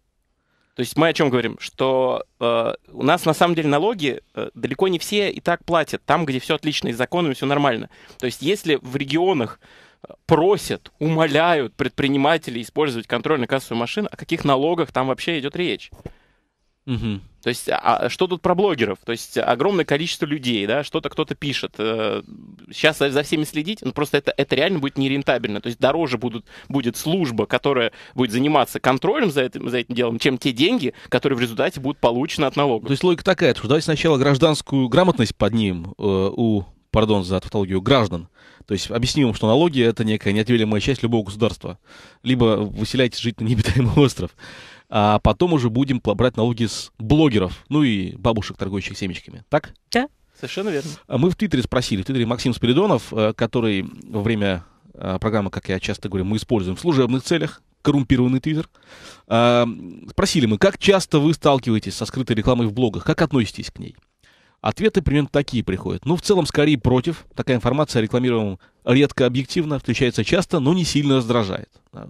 S2: То есть мы о чем говорим? Что э, у нас на самом деле налоги э, далеко не все и так платят, там, где все отлично, и с законами все нормально. То есть если в регионах э, просят, умоляют предпринимателей использовать контрольно-кассовую машину, о каких налогах там вообще идет речь? Угу. То есть, а, а, что тут про блогеров? То есть, огромное количество людей, да, что-то кто-то пишет. Сейчас э, за всеми следить, ну, просто это, это реально будет нерентабельно. То есть, дороже будут, будет служба, которая будет заниматься контролем за этим, за этим делом, чем те деньги, которые в результате будут получены от налогов. То есть, логика такая,
S1: что давайте сначала гражданскую грамотность поднимем э, у пардон за тавтологию, граждан. То есть объясним им, что налоги — это некая неотъемлемая часть любого государства. Либо выселяйтесь жить на необитаемый остров а потом уже будем брать налоги с блогеров, ну и бабушек, торгующих семечками. Так? Да. Совершенно верно. А мы в Твиттере спросили, в Твиттере Максим Спиридонов, э, который во время э, программы, как я часто говорю, мы используем в служебных целях, коррумпированный Твиттер. А, спросили мы, как часто вы сталкиваетесь со скрытой рекламой в блогах, как относитесь к ней? Ответы примерно такие приходят. Ну, в целом, скорее против. Такая информация рекламируемая редко объективно, встречается часто, но не сильно раздражает. Э,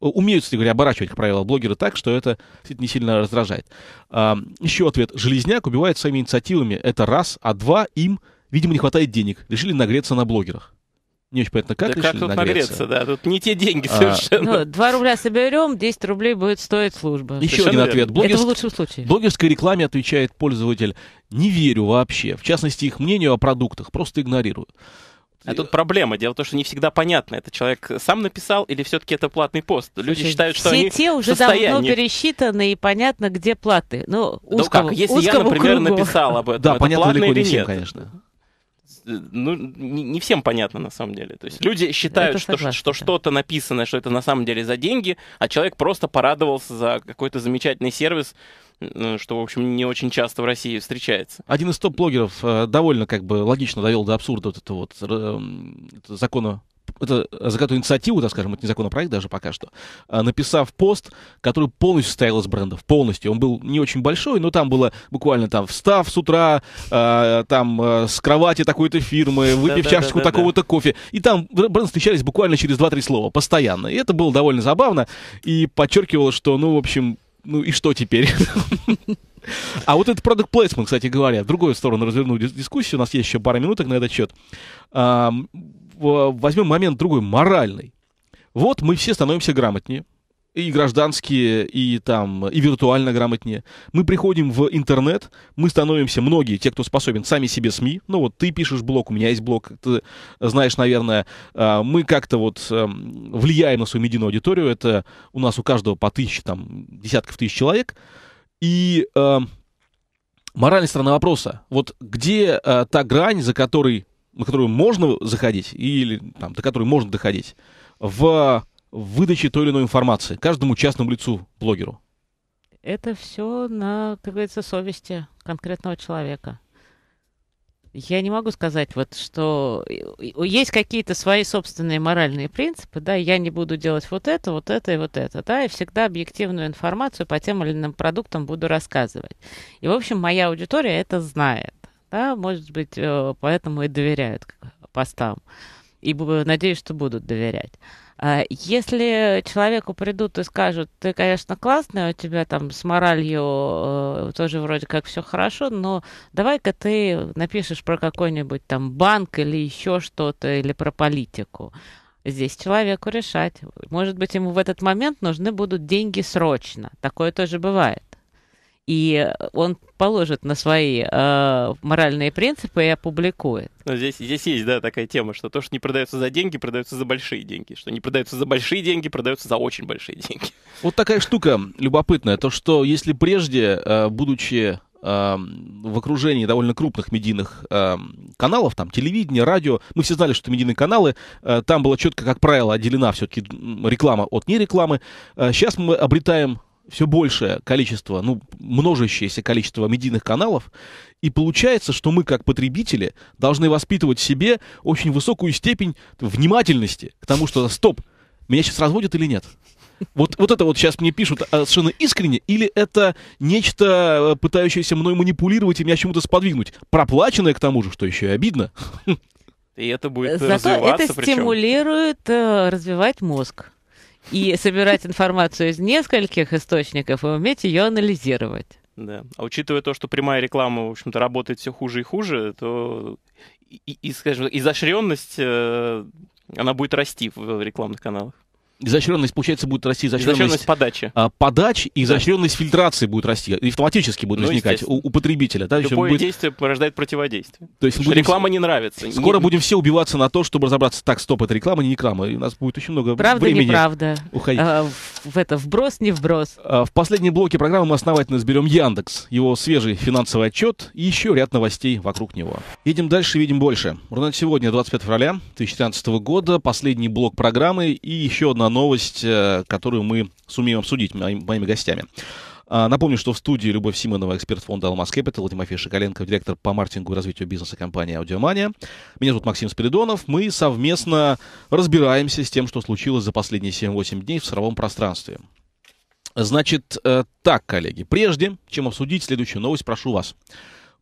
S1: умеют, кстати говоря, оборачивать, как правило, блогеры так, что это не сильно раздражает. А, еще ответ. Железняк убивает своими инициативами. Это раз, а два им, видимо, не хватает денег. Решили нагреться на блогерах. Не очень понятно, как да как тут нагреться? нагреться?
S2: да, тут не те деньги а,
S1: совершенно. Ну,
S4: 2 рубля соберем, 10 рублей будет стоить служба. Еще совершенно один ответ. Блогерск... Это в лучшем случае.
S1: Блогерской рекламе отвечает пользователь «не верю вообще». В частности, их мнению о продуктах просто игнорирую.
S2: А тут проблема. Дело в том, что не всегда понятно, это человек сам написал или все-таки это платный пост. Люди Слушай, считают, что все они те уже давно
S4: пересчитаны и понятно, где платы. Ну, узкого, ну как, если я, например, кругу. написал об этом, да, это
S2: понятно платно или нет? Всем, конечно есть, э, ну, не всем понятно на самом деле. То есть люди считают, это что, согласна, что, да. что то написано, что это на самом деле за деньги, а человек просто порадовался за какой-то замечательный сервис, э, что, в общем, не очень часто в России встречается.
S1: Один из топ-блогеров э, довольно как бы логично довел до абсурда вот это вот эм, закона это, за эту инициативу, так скажем, это не законопроект даже пока что, а, написав пост, который полностью стоял из брендов, полностью. Он был не очень большой, но там было буквально там встав с утра, а, там а, с кровати такой-то фирмы, выпив чашечку такого-то кофе. И там бренды встречались буквально через 2-3 слова, постоянно. И это было довольно забавно и подчеркивало, что, ну, в общем, ну и что теперь? А вот этот product placement, кстати говоря, в другую сторону разверну дискуссию. У нас есть еще пара минуток на этот счет возьмем момент другой, моральный. Вот мы все становимся грамотнее, и гражданские, и там, и виртуально грамотнее. Мы приходим в интернет, мы становимся многие, те, кто способен, сами себе СМИ. Ну вот ты пишешь блог, у меня есть блог, ты знаешь, наверное, а, мы как-то вот эм, влияем на свою медийную аудиторию. Это у нас у каждого по тысяче, там, десятков тысяч человек. И э, моральная сторона вопроса. Вот где э, та грань, за которой на которую можно заходить, или там, до которой можно доходить, в выдаче той или иной информации каждому частному лицу, блогеру?
S4: Это все на, как говорится, совести конкретного человека. Я не могу сказать, вот, что э, есть какие-то свои собственные моральные принципы, да, я не буду делать вот это, вот это и вот это, да, и всегда объективную информацию по тем или иным продуктам буду рассказывать. И, в общем, моя аудитория это знает да, может быть, э, поэтому и доверяют постам. И надеюсь, что будут доверять. А если человеку придут и скажут, ты, конечно, классный, у тебя там с моралью э, тоже вроде как все хорошо, но давай-ка ты напишешь про какой-нибудь там банк или еще что-то, или про политику. Здесь человеку решать. Может быть, ему в этот момент нужны будут деньги срочно. Такое тоже бывает и он положит на свои э, моральные принципы и опубликует.
S2: Но здесь, здесь есть, да, такая тема, что то, что не продается за деньги, продается за большие деньги. Что не продается за большие деньги, продается за очень большие деньги.
S1: Вот такая штука любопытная, то, что если прежде, э, будучи э, в окружении довольно крупных медийных э, каналов, там телевидение, радио. Мы все знали, что медийные каналы, э, там было четко, как правило, отделена все-таки реклама от нерекламы. Э, сейчас мы обретаем все большее количество, ну, множащееся количество медийных каналов, и получается, что мы, как потребители, должны воспитывать в себе очень высокую степень внимательности к тому, что «стоп, меня сейчас разводят или нет?» Вот, вот это вот сейчас мне пишут а, совершенно искренне, или это нечто, э, пытающееся мной манипулировать и меня чему-то сподвигнуть, проплаченное к тому же, что еще и обидно.
S2: И это будет
S4: Зато это стимулирует э, развивать мозг и собирать информацию из нескольких источников и уметь ее анализировать.
S2: Да. А учитывая то, что прямая реклама, в общем-то, работает все хуже и хуже, то и, и скажем, изощренность э, она будет расти в рекламных каналах изощренность, получается, будет расти изощренность, изощренность подачи.
S1: А, подач и изощренность да. фильтрации будет расти. И автоматически будет ну, возникать у, у потребителя. Да, Любое будет...
S2: действие порождает противодействие.
S1: То есть будем... реклама не
S2: нравится. Скоро не...
S1: будем все убиваться на то, чтобы разобраться, так, стоп, это реклама, не реклама. И у нас будет очень много правда, времени. Правда, неправда. Уходить. А,
S2: в
S4: это
S1: вброс, не вброс. А, в последнем блоке программы мы основательно разберем Яндекс, его свежий финансовый отчет и еще ряд новостей вокруг него. Едем дальше, видим больше. Рунет сегодня, 25 февраля 2013 года, последний блок программы и еще одна новость, э, которую мы сумеем обсудить моими, моими гостями. А, напомню, что в студии Любовь Симонова, эксперт фонда «Алмаз Кэпитал», Тимофей Шоколенко, директор по маркетингу и развитию бизнеса компании «Аудиомания». Меня зовут Максим Спиридонов. Мы совместно разбираемся с тем, что случилось за последние 7-8 дней в сыровом пространстве. Значит, э, так, коллеги, прежде чем обсудить следующую новость, прошу вас.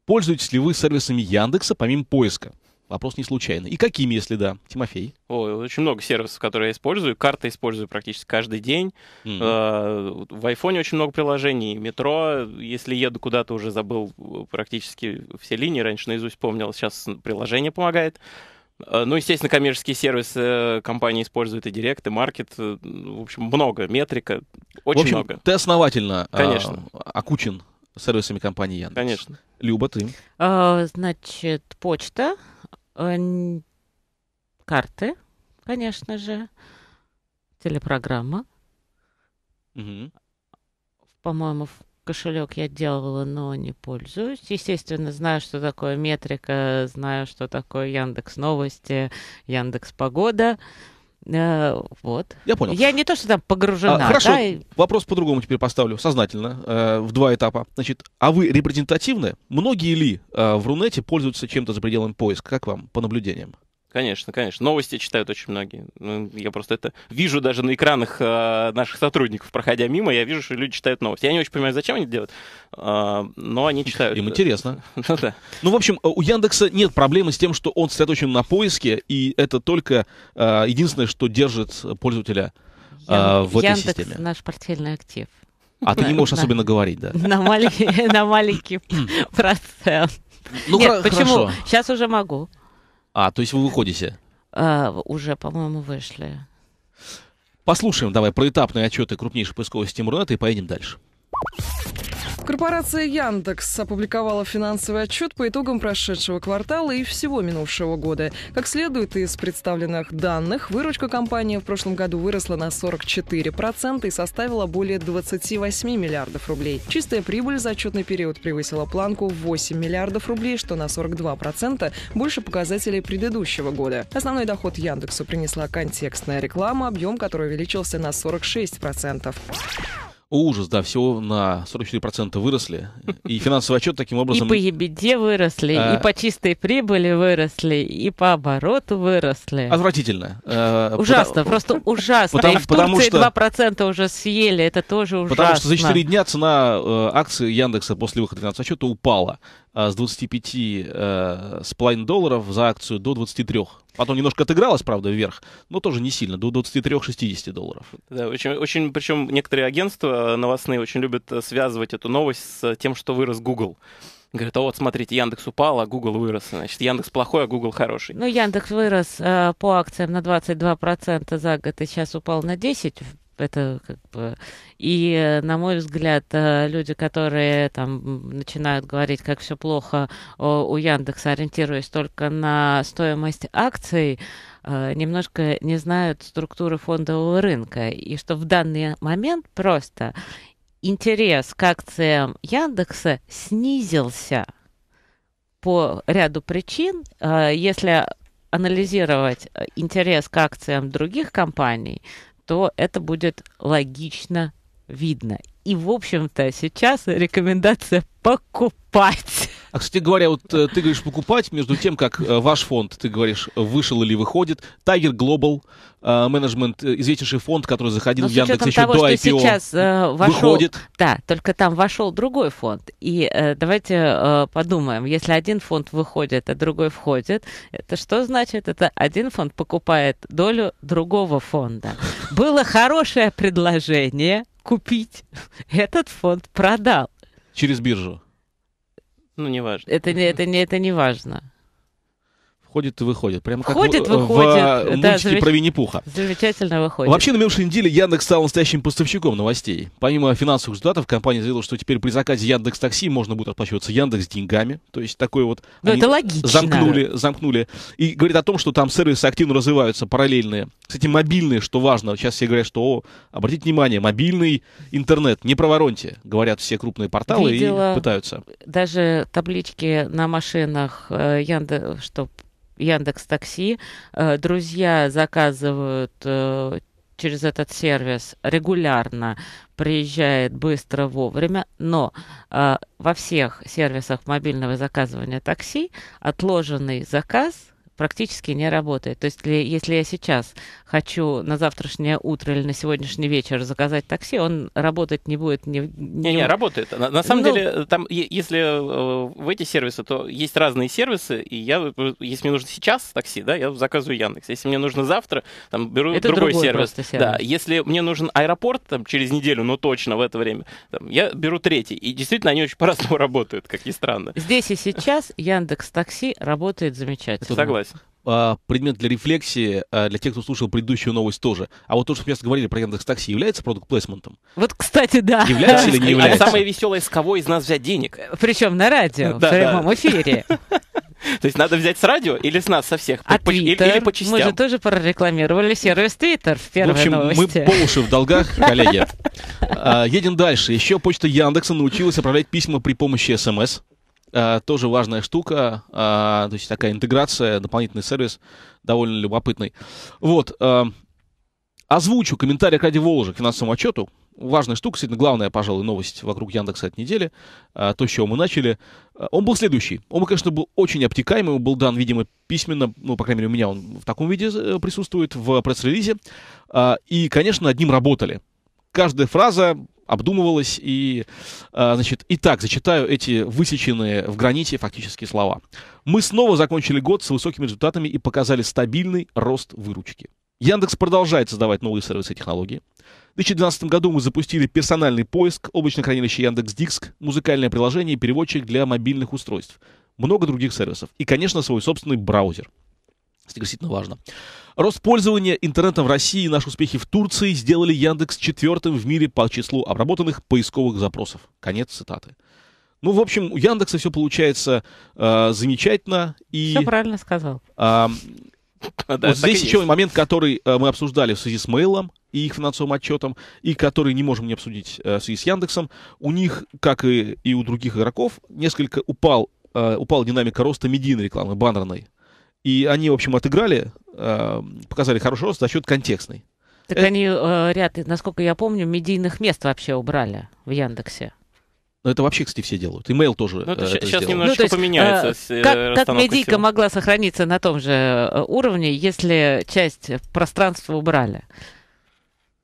S1: Пользуетесь ли вы сервисами Яндекса помимо поиска? Вопрос не случайный. И какими, если да, Тимофей?
S2: О, очень много сервисов, которые я использую. Карты использую практически каждый день. Mm. в айфоне очень много приложений. Метро, если еду куда-то, уже забыл практически все линии. Раньше наизусть помнил, сейчас приложение помогает. Э, ну, естественно, коммерческие сервисы э, компании используют и Директ, и Маркет. В общем, много, метрика, очень в общем, много. ты
S1: основательно Конечно. Э, окучен сервисами компании Яндекс. Конечно. Люба, ты?
S4: А, значит, почта, Э, карты, конечно же, телепрограмма. Угу. По-моему, в кошелек я делала, но не пользуюсь. Естественно, знаю, что такое метрика, знаю, что такое Яндекс Новости, Яндекс Погода. Э, вот. Я понял. Я не то, что там погружена. А, хорошо. Да?
S1: Вопрос по-другому теперь поставлю, сознательно, э, в два этапа. Значит, а вы репрезентативны? Многие ли э, в Рунете пользуются чем-то за пределами поиска? Как вам по наблюдениям?
S2: Конечно, конечно. Новости читают очень многие. Ну, я просто это вижу даже на экранах э, наших сотрудников, проходя мимо, я вижу, что люди читают новости. Я не очень понимаю, зачем они это делают, э, но они читают. Им интересно. ну, да.
S1: ну, в общем, э, у Яндекса нет проблемы с тем, что он очень на поиске, и это только единственное, что держит пользователя в этой системе. Яндекс системе.
S4: наш портфельный актив. А ты не можешь особенно говорить, да? На маленький, на маленький процент. Ну, Нет, почему? Хорошо. Сейчас уже могу.
S1: А, то есть вы выходите?
S4: А, уже, по-моему, вышли.
S1: Послушаем давай проэтапные отчеты крупнейшей поисковой системы Рунета и поедем дальше.
S3: Корпорация Яндекс опубликовала финансовый отчет по итогам прошедшего квартала и всего минувшего года. Как следует из представленных данных, выручка компании в прошлом году выросла на 44% и составила более 28 миллиардов рублей. Чистая прибыль за отчетный период превысила планку в 8 миллиардов рублей, что на 42% больше показателей предыдущего года. Основной доход Яндексу принесла контекстная реклама, объем которой увеличился на 46%
S1: ужас, да, всего на 44% выросли. И финансовый отчет таким образом... И по
S4: ебеде выросли, а... и по чистой прибыли выросли, и по обороту выросли.
S1: Отвратительно. А, ужасно, потому... просто ужасно. Потому, и в потому Турции что...
S4: 2% уже съели, это тоже ужасно. Потому что за 4
S1: дня цена э, акции Яндекса после выхода финансового отчета упала. Э, с 25 э, с половиной долларов за акцию до 23. Потом немножко отыгралась, правда, вверх, но тоже не сильно, до 23-60 долларов.
S2: Да, очень, очень, причем некоторые агентства новостные очень любят э, связывать эту новость с тем, что вырос Google. Говорят, а вот смотрите, Яндекс упал, а Google вырос. Значит, Яндекс плохой, а Google хороший. Ну,
S4: Яндекс вырос э, по акциям на 22% за год и сейчас упал на 10% это как бы... И, на мой взгляд, э, люди, которые там начинают говорить, как все плохо у Яндекса, ориентируясь только на стоимость акций, э, немножко не знают структуры фондового рынка. И что в данный момент просто интерес к акциям Яндекса снизился по ряду причин. Э, если анализировать интерес к акциям других компаний, то это будет логично видно. И, в общем-то, сейчас рекомендация покупать
S1: а, кстати говоря, вот э, ты говоришь покупать, между тем, как э, ваш фонд, ты говоришь, вышел или выходит, Tiger Global Management э, известнейший фонд, который заходил Но ну, в Яндекс еще того, до IPO, что сейчас, э, вошел, выходит.
S4: Да, только там вошел другой фонд. И э, давайте э, подумаем, если один фонд выходит, а другой входит, это что значит? Это один фонд покупает долю другого фонда. Было хорошее предложение купить, этот фонд продал. Через биржу. Ну, не важно. Это, это, это не важно
S1: входит и выходит. Прямо Входит, в, выходит. В э, да, мультике замеч... про Винни-Пуха. Замечательно выходит. Вообще, на минувшей неделе Яндекс стал настоящим поставщиком новостей. Помимо финансовых результатов, компания заявила, что теперь при заказе Яндекс Такси можно будет расплачиваться Яндекс деньгами. То есть такой вот... Ну, это логично. Замкнули, замкнули. И говорит о том, что там сервисы активно развиваются, параллельные. Кстати, мобильные, что важно. Сейчас все говорят, что, о, обратите внимание, мобильный интернет, не провороньте, говорят все крупные порталы Видела и пытаются.
S4: даже таблички на машинах, э, Яндекс, что Яндекс Такси. Э, друзья заказывают э, через этот сервис регулярно приезжает быстро, вовремя, но э, во всех сервисах мобильного заказывания такси отложенный заказ практически не работает. То есть, если я сейчас хочу на завтрашнее утро или на сегодняшний вечер заказать такси, он работать не будет. Не, не, не работает. На, на самом ну, деле,
S2: э, там, если э, в эти сервисы, то есть разные сервисы, и я, э, э, если мне нужно сейчас такси, да, я заказываю Яндекс. Если мне нужно завтра, там беру это другой, другой сервис. сервис. Да, если мне нужен аэропорт там, через неделю, но ну, точно в это время, там, я беру третий. И действительно, они очень по-разному работают, как ни странно. Здесь
S4: и сейчас Яндекс Такси работает замечательно. Согласен.
S1: А, предмет для рефлексии а, для тех, кто слушал предыдущую новость тоже. А вот то, что мы сейчас говорили про Яндекс Такси, является продукт плейсментом?
S2: Вот,
S4: кстати, да. Является или не а является? А самое
S2: веселое, с кого из нас взять денег? Причем на радио, в прямом
S4: эфире. То есть надо взять с радио или с нас со всех? А по, Или, или по частям? Мы же тоже прорекламировали сервис Твиттер в первой В общем, новости. мы по
S1: уши в долгах, коллеги. Едем дальше. Еще почта Яндекса научилась отправлять письма при помощи СМС. А, тоже важная штука, а, то есть такая интеграция, дополнительный сервис, довольно любопытный. Вот, а, озвучу комментарий к Ради Воложи к финансовому отчету. Важная штука, действительно, главная, пожалуй, новость вокруг Яндекса от недели, то, с чего мы начали. Он был следующий. Он, конечно, был очень обтекаемый, он был дан, видимо, письменно, ну, по крайней мере, у меня он в таком виде э, присутствует в пресс-релизе. и, конечно, над ним работали. Каждая фраза обдумывалось. И, а, значит, итак, зачитаю эти высеченные в граните фактически слова. Мы снова закончили год с высокими результатами и показали стабильный рост выручки. Яндекс продолжает создавать новые сервисы и технологии. В 2012 году мы запустили персональный поиск, облачное хранилище Яндекс Диск, музыкальное приложение и переводчик для мобильных устройств. Много других сервисов. И, конечно, свой собственный браузер – Действительно важно. Рост пользования интернетом в России и наши успехи в Турции сделали Яндекс четвертым в мире по числу обработанных поисковых запросов. Конец цитаты. Ну, в общем, у Яндекса все получается э, замечательно. И, все правильно сказал. Э, да, вот здесь еще есть. момент, который э, мы обсуждали в связи с мейлом и их финансовым отчетом, и который не можем не обсудить э, в связи с Яндексом. У них, как и, и у других игроков, несколько упал, э, упала динамика роста медийной рекламы, баннерной. И они, в общем, отыграли, э, показали хороший рост за счет контекстной.
S4: Так Это... они э, ряд, насколько я помню, медийных мест вообще убрали в Яндексе.
S1: Но это вообще, кстати, все делают. Имейл тоже. Ну, это, э, это сейчас сделал.
S3: немножечко ну,
S4: есть, поменяется. Э, как, как медийка всего. могла сохраниться на том же уровне, если часть пространства убрали?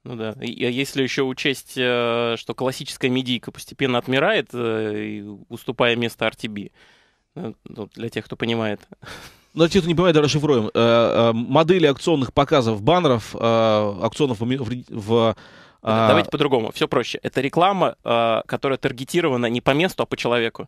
S2: Ну да. И а если еще учесть, что классическая медийка постепенно отмирает, уступая место RTB, ну, для тех, кто понимает.
S1: Но те, кто не понимает, расшифруем. Э, э, модели акционных показов баннеров, э, акционов в а, Давайте
S2: по-другому, все проще. Это реклама, которая таргетирована не по месту, а по человеку.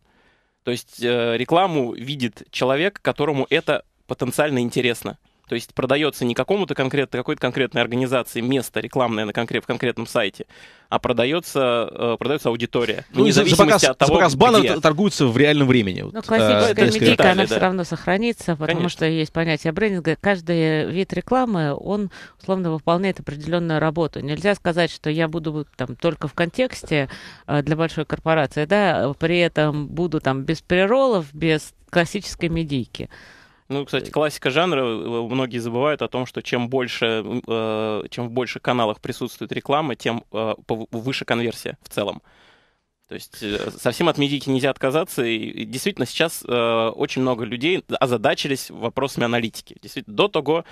S2: То есть рекламу видит человек, которому это потенциально интересно. То есть продается не какому-то конкретно, какой-то конкретной организации место рекламное на конкрет, в конкретном сайте, а продается, э, продается аудитория. Ну, за, за показ, от того, за показ баннера где. торгуются в реальном времени. Ну,
S1: классическая
S4: а, медийка, она да. все равно сохранится, потому Конечно. что есть понятие брендинга. Каждый вид рекламы, он условно выполняет определенную работу. Нельзя сказать, что я буду там только в контексте э, для большой корпорации, да, при этом буду там без преролов, без классической медийки.
S2: Ну, кстати, э, классика жанра, э, э, многие забывают о том, что чем больше, чем в больше каналах присутствует реклама, тем выше конверсия в целом. То есть э, совсем от медики нельзя отказаться. И действительно, сейчас э, очень много людей озадачились вопросами аналитики. Действительно, до того,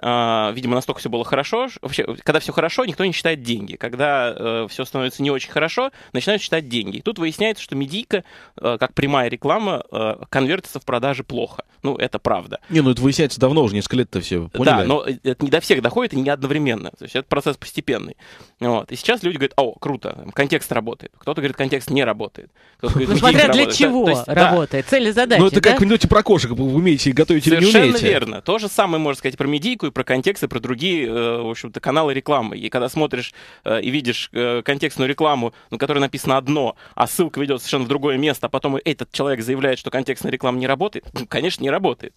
S2: э, видимо, настолько все было хорошо. Вообще, когда все хорошо, никто не считает деньги. Когда э, все становится не очень хорошо, начинают считать деньги. И тут выясняется, что медийка, э, как прямая реклама, э, конвертится в продажи плохо. Ну, это правда.
S1: Не, ну это выясняется давно уже, несколько лет-то все поняли. Да, но
S2: э, это не до всех доходит и не одновременно. То есть это процесс постепенный. Вот. И сейчас люди говорят, о, круто, контекст работает. Кто-то говорит, контекст контекст не работает. Как, ну, смотря для чего
S4: работает, да. цели
S1: задачи. Ну, это как в минуте про кошек, вы умеете готовить или не умеете. Совершенно верно.
S2: То же самое можно сказать про медийку и про контекст, и про другие, э, в общем-то, каналы рекламы. И когда смотришь э, и видишь э, контекстную рекламу, на которой написано одно, а ссылка ведет совершенно в другое место, а потом этот человек заявляет, что контекстная реклама не работает, ну, конечно, не работает.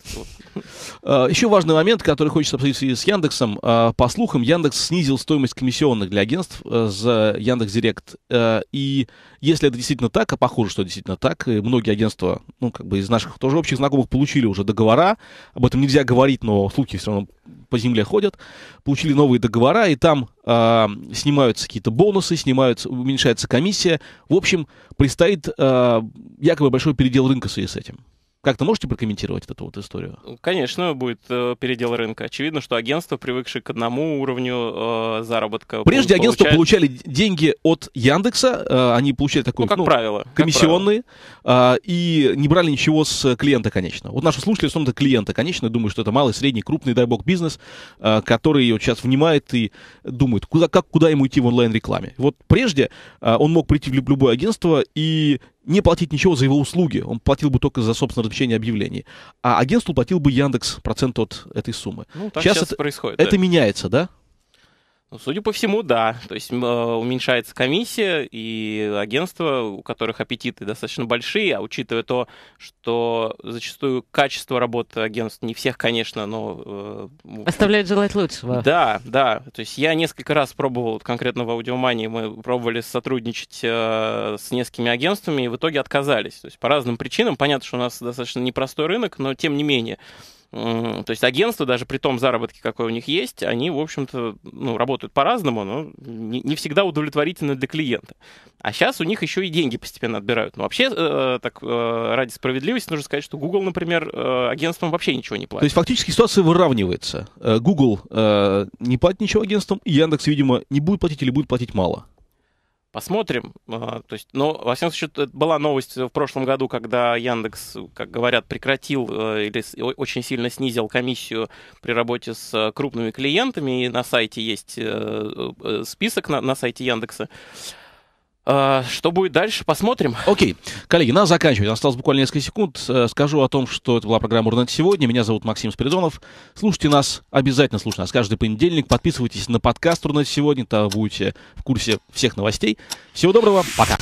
S1: А, Еще важный момент, который хочется обсудить с Яндексом. А, по слухам, Яндекс снизил стоимость комиссионных для агентств за Яндекс.Директ. И если это действительно так, а похоже, что действительно так, и многие агентства, ну, как бы из наших тоже общих знакомых получили уже договора, об этом нельзя говорить, но слухи все равно по земле ходят, получили новые договора, и там э, снимаются какие-то бонусы, снимаются, уменьшается комиссия. В общем, предстоит э, якобы большой передел рынка в связи с этим. Как-то можете прокомментировать эту вот историю? Ну,
S2: конечно, будет э, передел рынка. Очевидно, что агентства, привыкшие к одному уровню э, заработка... Прежде агентства получали
S1: деньги от Яндекса, э, они получали такой... Ну, как ну, правило. Комиссионные, как правило. Э, и не брали ничего с клиента, конечно. Вот наши слушатели в основном это клиента, конечно, думаю, что это малый, средний, крупный, дай бог, бизнес, э, который вот сейчас внимает и думает, куда, как, куда ему идти в онлайн-рекламе. Вот прежде э, он мог прийти в любое агентство и не платить ничего за его услуги. Он платил бы только за, собственное размещение объявлений. А агентству платил бы Яндекс процент от этой суммы. Ну, так сейчас, сейчас это происходит. Это да? меняется, да?
S2: Ну, судя по всему, да. То есть э, уменьшается комиссия, и агентства, у которых аппетиты достаточно большие, а учитывая то, что зачастую качество работы агентств, не всех, конечно, но... Э, Оставляет
S4: желать лучшего.
S2: Да, да. То есть я несколько раз пробовал, конкретно в аудиомании мы пробовали сотрудничать э, с несколькими агентствами, и в итоге отказались. То есть по разным причинам. Понятно, что у нас достаточно непростой рынок, но тем не менее. То есть агентства, даже при том заработке, какой у них есть, они, в общем-то, ну, работают по-разному, но не, не всегда удовлетворительно для клиента. А сейчас у них еще и деньги постепенно отбирают. Но ну, вообще, э, так, э, ради справедливости нужно сказать, что Google, например, э, агентствам вообще ничего не платит. То есть
S1: фактически ситуация выравнивается. Э, Google э, не платит ничего агентствам, и Яндекс, видимо, не будет платить или будет платить мало.
S2: Посмотрим. А, то есть, но, во всяком случае, была новость в прошлом году, когда Яндекс, как говорят, прекратил э, или очень сильно снизил комиссию при работе с э, крупными клиентами. И на сайте есть э, список на, на сайте Яндекса. А, что будет дальше, посмотрим. Окей. Okay. Коллеги, нас заканчивать. Осталось буквально несколько секунд. Э,
S1: скажу о том, что это была программа «Урнет сегодня». Меня зовут Максим Спиридонов. Слушайте нас, обязательно слушайте нас каждый понедельник. Подписывайтесь на подкаст «Урнет сегодня», то будете в курсе всех новостей. Всего доброго, пока.